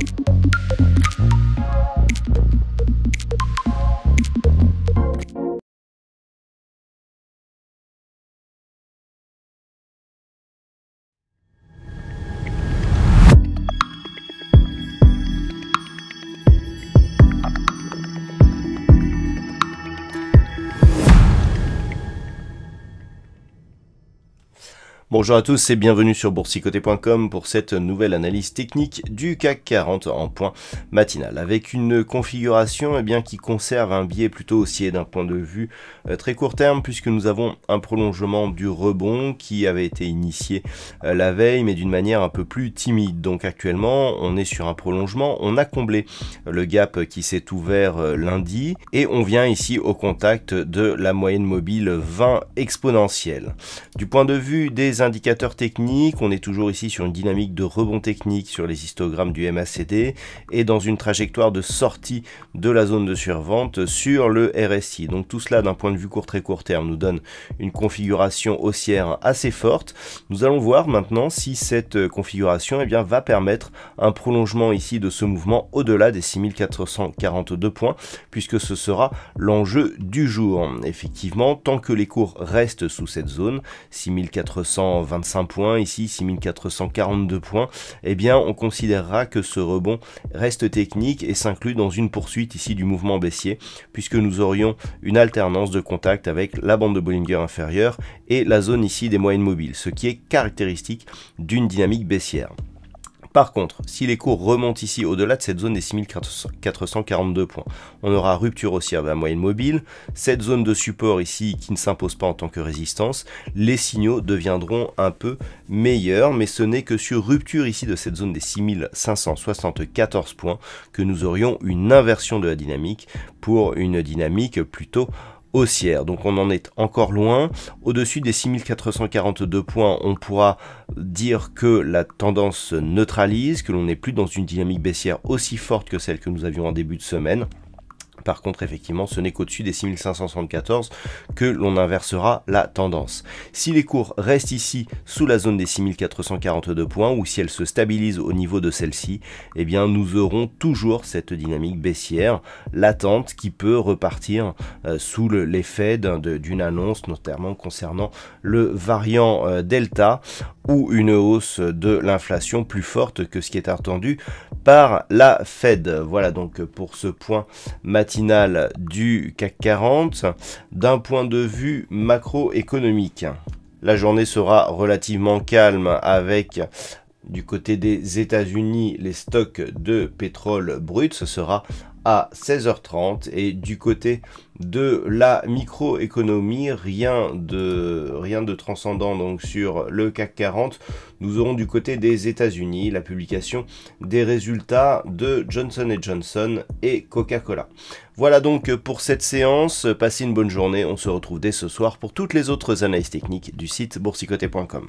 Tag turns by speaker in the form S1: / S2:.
S1: Thank you. Bonjour à tous et bienvenue sur boursicoté.com pour cette nouvelle analyse technique du CAC 40 en point matinal avec une configuration eh bien, qui conserve un biais plutôt haussier d'un point de vue euh, très court terme puisque nous avons un prolongement du rebond qui avait été initié euh, la veille mais d'une manière un peu plus timide. Donc actuellement on est sur un prolongement, on a comblé euh, le gap qui s'est ouvert lundi et on vient ici au contact de la moyenne mobile 20 exponentielle. Du point de vue des indicateurs techniques, on est toujours ici sur une dynamique de rebond technique sur les histogrammes du MACD et dans une trajectoire de sortie de la zone de survente sur le RSI. Donc tout cela d'un point de vue court très court terme nous donne une configuration haussière assez forte. Nous allons voir maintenant si cette configuration eh bien, va permettre un prolongement ici de ce mouvement au-delà des 6442 points puisque ce sera l'enjeu du jour. Effectivement, tant que les cours restent sous cette zone, 6400 25 points, ici 6442 points, et eh bien on considérera que ce rebond reste technique et s'inclut dans une poursuite ici du mouvement baissier, puisque nous aurions une alternance de contact avec la bande de Bollinger inférieure et la zone ici des moyennes mobiles, ce qui est caractéristique d'une dynamique baissière. Par contre, si les cours remontent ici au-delà de cette zone des 6442 points, on aura rupture aussi de la moyenne mobile, cette zone de support ici qui ne s'impose pas en tant que résistance, les signaux deviendront un peu meilleurs, mais ce n'est que sur rupture ici de cette zone des 6574 points que nous aurions une inversion de la dynamique pour une dynamique plutôt haussière. Donc on en est encore loin. Au-dessus des 6442 points, on pourra dire que la tendance se neutralise, que l'on n'est plus dans une dynamique baissière aussi forte que celle que nous avions en début de semaine. Par contre, effectivement, ce n'est qu'au-dessus des 6574 que l'on inversera la tendance. Si les cours restent ici sous la zone des 6442 points ou si elle se stabilise au niveau de celle-ci, eh bien nous aurons toujours cette dynamique baissière latente qui peut repartir euh, sous l'effet d'une annonce notamment concernant le variant euh, Delta ou une hausse de l'inflation plus forte que ce qui est attendu par la Fed. Voilà donc pour ce point matinal du CAC 40 d'un point de vue macroéconomique. La journée sera relativement calme avec du côté des États-Unis, les stocks de pétrole brut, ce sera à 16h30 et du côté de la microéconomie, rien de, rien de transcendant donc sur le CAC 40. Nous aurons du côté des États-Unis la publication des résultats de Johnson Johnson et Coca-Cola. Voilà donc pour cette séance, passez une bonne journée, on se retrouve dès ce soir pour toutes les autres analyses techniques du site boursicoté.com.